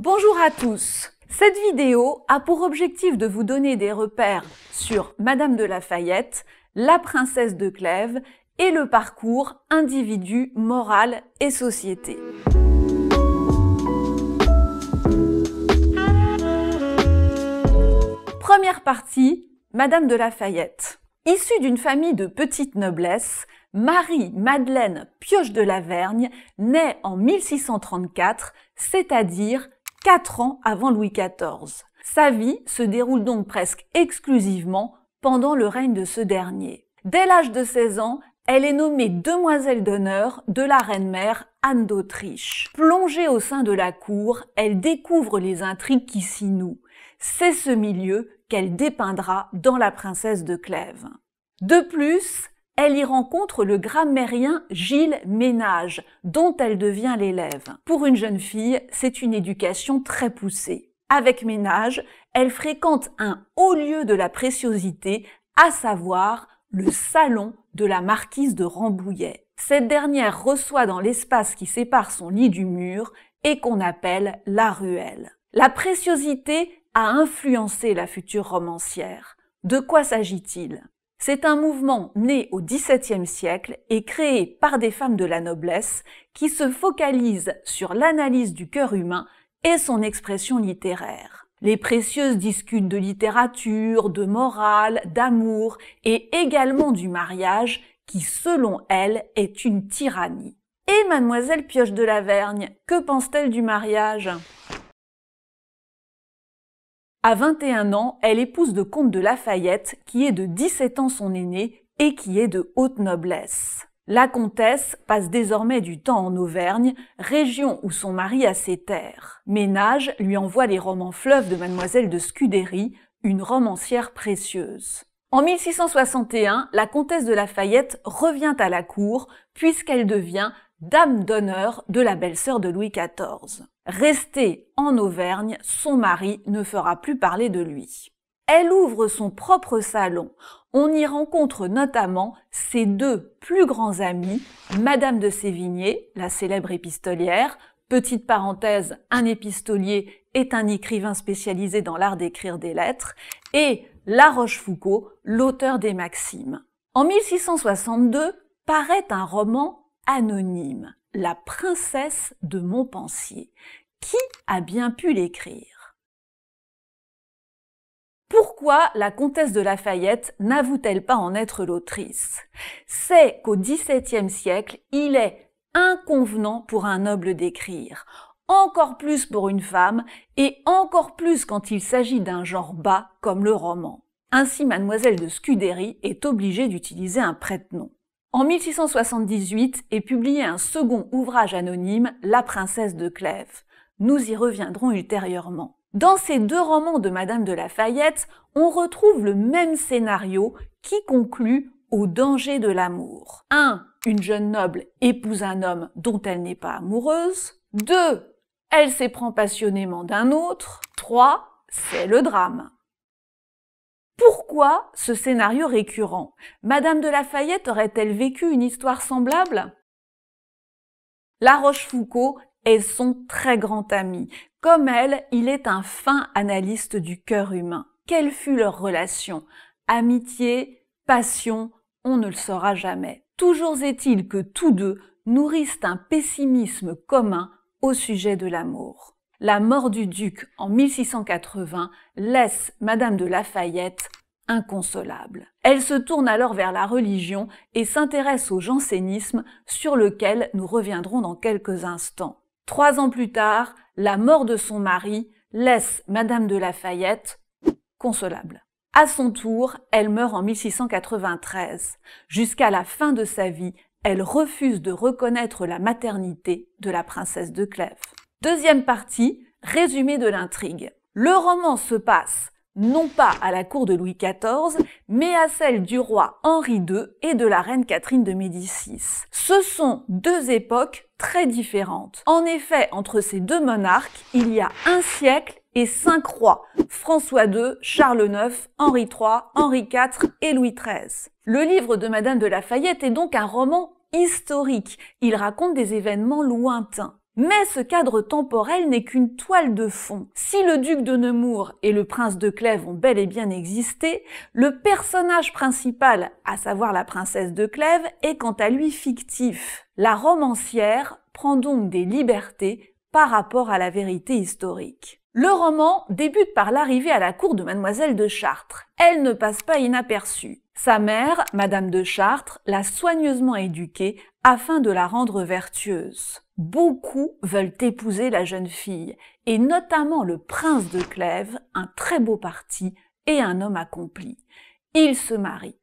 Bonjour à tous Cette vidéo a pour objectif de vous donner des repères sur Madame de Lafayette, la princesse de Clèves et le parcours individu, moral et société. Première partie, Madame de Lafayette. Issue d'une famille de petite noblesse, Marie-Madeleine Pioche de Lavergne naît en 1634, c'est-à-dire 4 ans avant Louis XIV. Sa vie se déroule donc presque exclusivement pendant le règne de ce dernier. Dès l'âge de 16 ans, elle est nommée demoiselle d'honneur de la reine-mère Anne d'Autriche. Plongée au sein de la cour, elle découvre les intrigues qui s'y nouent. C'est ce milieu qu'elle dépeindra dans La princesse de Clèves. De plus, elle y rencontre le grammairien Gilles Ménage, dont elle devient l'élève. Pour une jeune fille, c'est une éducation très poussée. Avec Ménage, elle fréquente un haut lieu de la préciosité, à savoir le salon de la marquise de Rambouillet. Cette dernière reçoit dans l'espace qui sépare son lit du mur et qu'on appelle la ruelle. La préciosité a influencé la future romancière. De quoi s'agit-il c'est un mouvement né au XVIIe siècle et créé par des femmes de la noblesse qui se focalisent sur l'analyse du cœur humain et son expression littéraire. Les précieuses discutent de littérature, de morale, d'amour et également du mariage qui, selon elles, est une tyrannie. Et mademoiselle Pioche de Lavergne, que pense-t-elle du mariage à 21 ans, elle épouse le comte de Lafayette, qui est de 17 ans son aîné et qui est de haute noblesse. La comtesse passe désormais du temps en Auvergne, région où son mari a ses terres. Ménage lui envoie les romans fleuves de Mademoiselle de Scudéry, une romancière précieuse. En 1661, la comtesse de Lafayette revient à la cour puisqu'elle devient dame d'honneur de la belle-sœur de Louis XIV. Restée en Auvergne, son mari ne fera plus parler de lui. Elle ouvre son propre salon. On y rencontre notamment ses deux plus grands amis, Madame de Sévigné, la célèbre épistolière, petite parenthèse, un épistolier est un écrivain spécialisé dans l'art d'écrire des lettres, et La Rochefoucauld, l'auteur des Maximes. En 1662, paraît un roman anonyme, la princesse de Montpensier. Qui a bien pu l'écrire Pourquoi la comtesse de Lafayette n'avoue-t-elle pas en être l'autrice C'est qu'au XVIIe siècle, il est inconvenant pour un noble d'écrire, encore plus pour une femme, et encore plus quand il s'agit d'un genre bas comme le roman. Ainsi, mademoiselle de Scudéry est obligée d'utiliser un prête-nom. En 1678 est publié un second ouvrage anonyme, La princesse de Clèves. Nous y reviendrons ultérieurement. Dans ces deux romans de Madame de Lafayette, on retrouve le même scénario qui conclut au danger de l'amour. 1. Une jeune noble épouse un homme dont elle n'est pas amoureuse. 2. Elle s'éprend passionnément d'un autre. 3. C'est le drame. Pourquoi ce scénario récurrent Madame de Lafayette aurait-elle vécu une histoire semblable La Rochefoucauld est son très grand ami. Comme elle, il est un fin analyste du cœur humain. Quelle fut leur relation Amitié, passion, on ne le saura jamais. Toujours est-il que tous deux nourrissent un pessimisme commun au sujet de l'amour. La mort du duc en 1680 laisse Madame de Lafayette inconsolable. Elle se tourne alors vers la religion et s'intéresse au jansénisme sur lequel nous reviendrons dans quelques instants. Trois ans plus tard, la mort de son mari laisse Madame de Lafayette consolable. À son tour, elle meurt en 1693. Jusqu'à la fin de sa vie, elle refuse de reconnaître la maternité de la princesse de Clèves. Deuxième partie, résumé de l'intrigue. Le roman se passe non pas à la cour de Louis XIV, mais à celle du roi Henri II et de la reine Catherine de Médicis. Ce sont deux époques très différentes. En effet, entre ces deux monarques, il y a un siècle et cinq rois, François II, Charles IX, Henri III, Henri IV et Louis XIII. Le livre de Madame de Lafayette est donc un roman historique. Il raconte des événements lointains. Mais ce cadre temporel n'est qu'une toile de fond. Si le duc de Nemours et le prince de Clèves ont bel et bien existé, le personnage principal, à savoir la princesse de Clèves, est quant à lui fictif. La romancière prend donc des libertés par rapport à la vérité historique. Le roman débute par l'arrivée à la cour de mademoiselle de Chartres. Elle ne passe pas inaperçue. Sa mère, Madame de Chartres, l'a soigneusement éduquée afin de la rendre vertueuse. Beaucoup veulent épouser la jeune fille, et notamment le prince de Clèves, un très beau parti et un homme accompli. Ils se marient.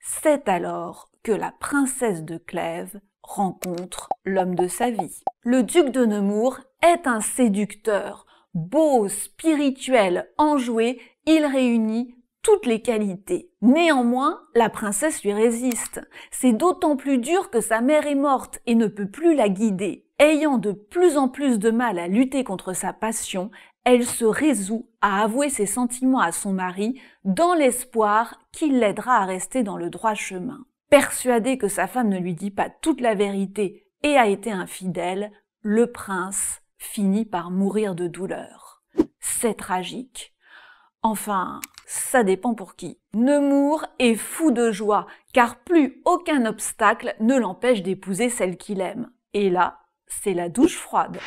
C'est alors que la princesse de Clèves rencontre l'homme de sa vie. Le duc de Nemours est un séducteur. Beau, spirituel, enjoué, il réunit toutes les qualités. Néanmoins, la princesse lui résiste. C'est d'autant plus dur que sa mère est morte et ne peut plus la guider. Ayant de plus en plus de mal à lutter contre sa passion, elle se résout à avouer ses sentiments à son mari dans l'espoir qu'il l'aidera à rester dans le droit chemin. Persuadé que sa femme ne lui dit pas toute la vérité et a été infidèle, le prince finit par mourir de douleur. C'est tragique. Enfin, ça dépend pour qui. Nemours est fou de joie, car plus aucun obstacle ne l'empêche d'épouser celle qu'il aime. Et là, c'est la douche froide.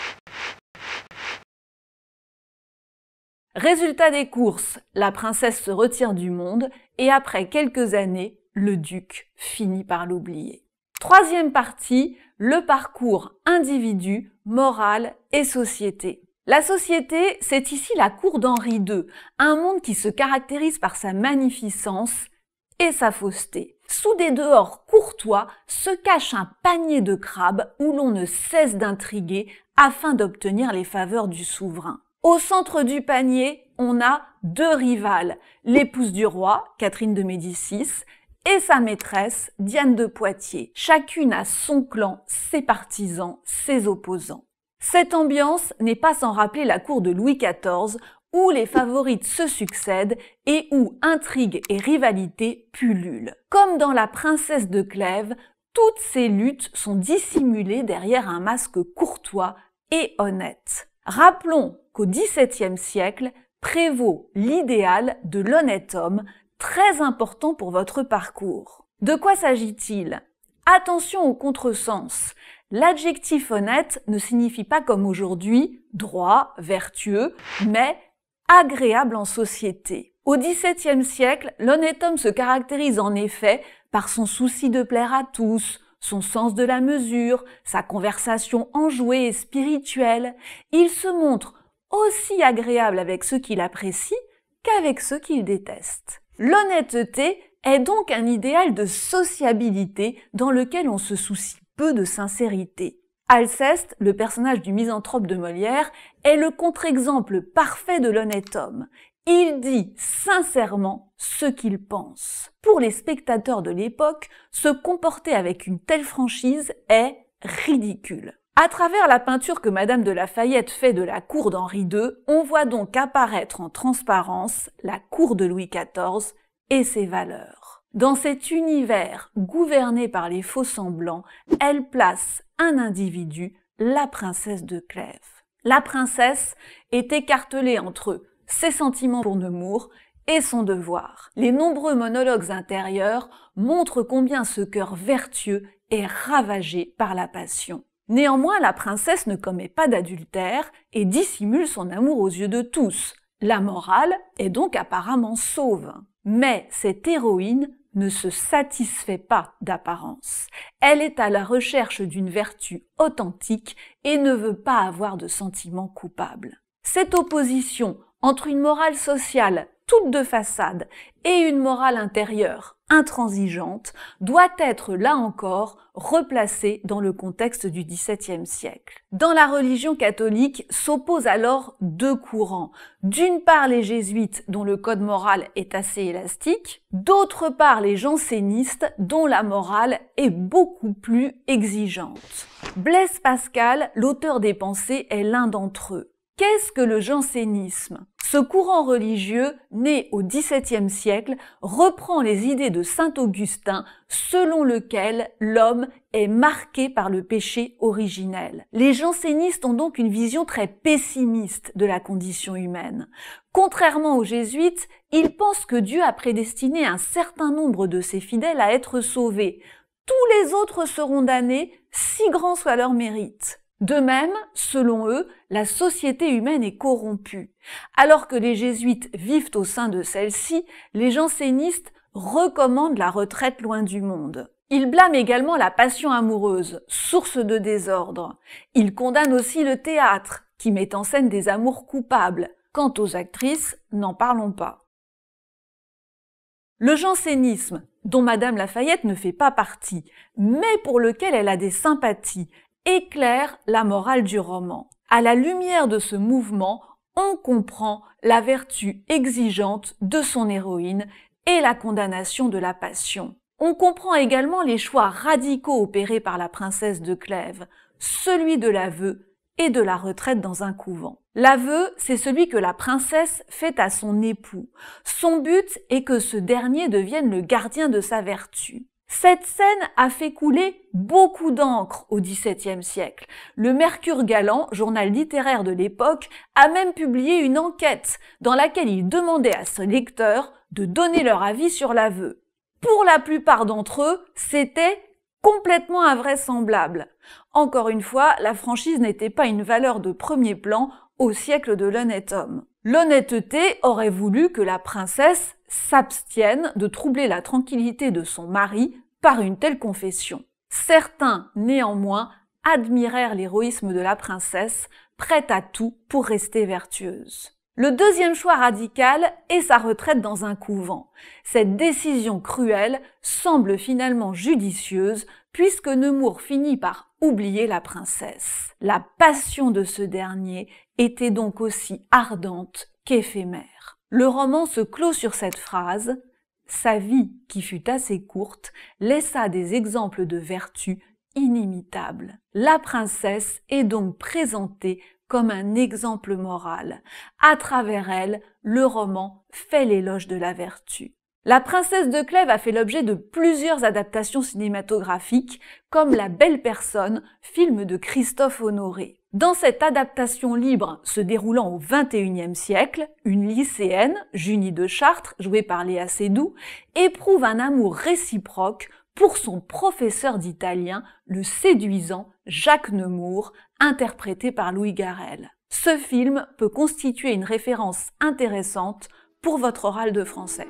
Résultat des courses, la princesse se retire du monde et après quelques années, le duc finit par l'oublier. Troisième partie, le parcours individu, moral et société. La société, c'est ici la cour d'Henri II, un monde qui se caractérise par sa magnificence et sa fausseté. Sous des dehors courtois se cache un panier de crabes où l'on ne cesse d'intriguer afin d'obtenir les faveurs du souverain. Au centre du panier, on a deux rivales, l'épouse du roi, Catherine de Médicis, et sa maîtresse, Diane de Poitiers. Chacune a son clan, ses partisans, ses opposants. Cette ambiance n'est pas sans rappeler la cour de Louis XIV, où les favorites se succèdent et où intrigue et rivalités pullulent. Comme dans La Princesse de Clèves, toutes ces luttes sont dissimulées derrière un masque courtois et honnête. Rappelons qu'au XVIIe siècle prévaut l'idéal de l'honnête homme, très important pour votre parcours. De quoi s'agit-il Attention au contresens. L'adjectif honnête ne signifie pas comme aujourd'hui droit, vertueux, mais agréable en société. Au XVIIe siècle, l'honnête homme se caractérise en effet par son souci de plaire à tous, son sens de la mesure, sa conversation enjouée et spirituelle. Il se montre aussi agréable avec ceux qu'il apprécie qu'avec ceux qu'il déteste. L'honnêteté est donc un idéal de sociabilité dans lequel on se soucie peu de sincérité. Alceste, le personnage du misanthrope de Molière, est le contre-exemple parfait de l'honnête homme. Il dit sincèrement ce qu'il pense. Pour les spectateurs de l'époque, se comporter avec une telle franchise est ridicule. À travers la peinture que Madame de Lafayette fait de la cour d'Henri II, on voit donc apparaître en transparence la cour de Louis XIV et ses valeurs. Dans cet univers gouverné par les faux-semblants, elle place un individu, la princesse de Clèves. La princesse est écartelée entre ses sentiments pour Nemours et son devoir. Les nombreux monologues intérieurs montrent combien ce cœur vertueux est ravagé par la passion. Néanmoins, la princesse ne commet pas d'adultère et dissimule son amour aux yeux de tous. La morale est donc apparemment sauve. Mais cette héroïne ne se satisfait pas d'apparence. Elle est à la recherche d'une vertu authentique et ne veut pas avoir de sentiments coupables. Cette opposition entre une morale sociale toute de façade et une morale intérieure intransigeante doit être, là encore, replacée dans le contexte du XVIIe siècle. Dans la religion catholique s'opposent alors deux courants. D'une part les jésuites dont le code moral est assez élastique, d'autre part les jansénistes dont la morale est beaucoup plus exigeante. Blaise Pascal, l'auteur des pensées, est l'un d'entre eux. Qu'est-ce que le jansénisme Ce courant religieux, né au XVIIe siècle, reprend les idées de Saint Augustin selon lequel l'homme est marqué par le péché originel. Les jansénistes ont donc une vision très pessimiste de la condition humaine. Contrairement aux jésuites, ils pensent que Dieu a prédestiné un certain nombre de ses fidèles à être sauvés. Tous les autres seront damnés, si grand soit leur mérite. De même, selon eux, la société humaine est corrompue. Alors que les jésuites vivent au sein de celle-ci, les jansénistes recommandent la retraite loin du monde. Ils blâment également la passion amoureuse, source de désordre. Ils condamnent aussi le théâtre, qui met en scène des amours coupables. Quant aux actrices, n'en parlons pas. Le jansénisme, dont Madame Lafayette ne fait pas partie, mais pour lequel elle a des sympathies, éclaire la morale du roman. À la lumière de ce mouvement, on comprend la vertu exigeante de son héroïne et la condamnation de la passion. On comprend également les choix radicaux opérés par la princesse de Clèves, celui de l'aveu et de la retraite dans un couvent. L'aveu, c'est celui que la princesse fait à son époux. Son but est que ce dernier devienne le gardien de sa vertu. Cette scène a fait couler beaucoup d'encre au XVIIe siècle. Le Mercure Galant, journal littéraire de l'époque, a même publié une enquête dans laquelle il demandait à ses lecteurs de donner leur avis sur l'aveu. Pour la plupart d'entre eux, c'était complètement invraisemblable. Encore une fois, la franchise n'était pas une valeur de premier plan au siècle de l'honnête homme. L'honnêteté aurait voulu que la princesse s'abstienne de troubler la tranquillité de son mari par une telle confession. Certains, néanmoins, admirèrent l'héroïsme de la princesse, prête à tout pour rester vertueuse. Le deuxième choix radical est sa retraite dans un couvent. Cette décision cruelle semble finalement judicieuse puisque Nemours finit par oublier la princesse. La passion de ce dernier était donc aussi ardente qu'éphémère. Le roman se clôt sur cette phrase Sa vie, qui fut assez courte, laissa des exemples de vertu inimitables. La princesse est donc présentée comme un exemple moral. À travers elle, le roman fait l'éloge de la vertu. La princesse de Clèves a fait l'objet de plusieurs adaptations cinématographiques, comme La Belle Personne, film de Christophe Honoré. Dans cette adaptation libre se déroulant au XXIe siècle, une lycéenne, Junie de Chartres, jouée par Léa Seydoux, éprouve un amour réciproque pour son professeur d'italien, le séduisant Jacques Nemours, interprété par Louis Garel. Ce film peut constituer une référence intéressante pour votre oral de français.